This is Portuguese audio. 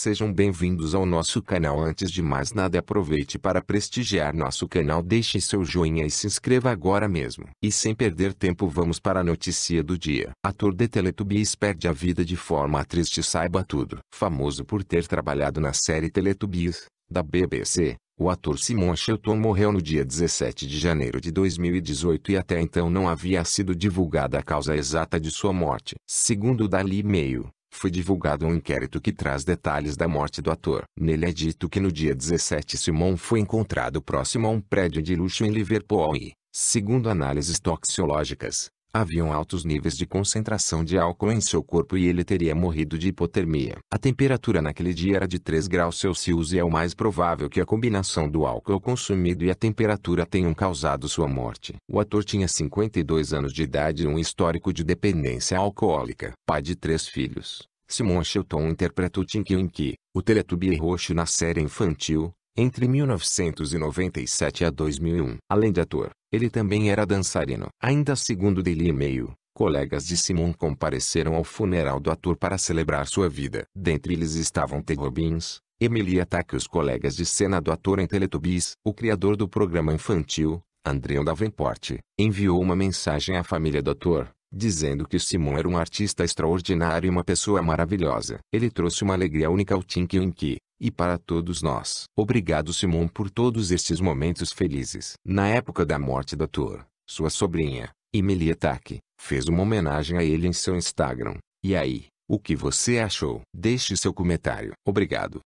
Sejam bem-vindos ao nosso canal. Antes de mais nada, aproveite para prestigiar nosso canal, deixe seu joinha e se inscreva agora mesmo. E sem perder tempo, vamos para a notícia do dia. Ator de Teletubbies perde a vida de forma triste, saiba tudo. Famoso por ter trabalhado na série Teletubbies da BBC, o ator Simon Shelton morreu no dia 17 de janeiro de 2018 e até então não havia sido divulgada a causa exata de sua morte. Segundo Dali Meio, foi divulgado um inquérito que traz detalhes da morte do ator. Nele é dito que no dia 17 Simon foi encontrado próximo a um prédio de luxo em Liverpool e, segundo análises toxiológicas, Haviam altos níveis de concentração de álcool em seu corpo e ele teria morrido de hipotermia. A temperatura naquele dia era de 3 graus Celsius e é o mais provável que a combinação do álcool consumido e a temperatura tenham causado sua morte. O ator tinha 52 anos de idade e um histórico de dependência alcoólica. Pai de três filhos, Simon Shelton interpreta o Tinky Winky, o Teletubby roxo na série infantil, entre 1997 a 2001. Além de ator, ele também era dançarino. Ainda segundo Daily Mail, colegas de Simon compareceram ao funeral do ator para celebrar sua vida. Dentre eles estavam Ted Robbins, Emily Ataque os colegas de cena do ator em Teletubbies. O criador do programa infantil, Andrew Davenport, enviou uma mensagem à família do ator, dizendo que Simon era um artista extraordinário e uma pessoa maravilhosa. Ele trouxe uma alegria única ao Tinky que e para todos nós. Obrigado Simon por todos estes momentos felizes. Na época da morte da ator, sua sobrinha, Emilia Tak, fez uma homenagem a ele em seu Instagram. E aí, o que você achou? Deixe seu comentário. Obrigado.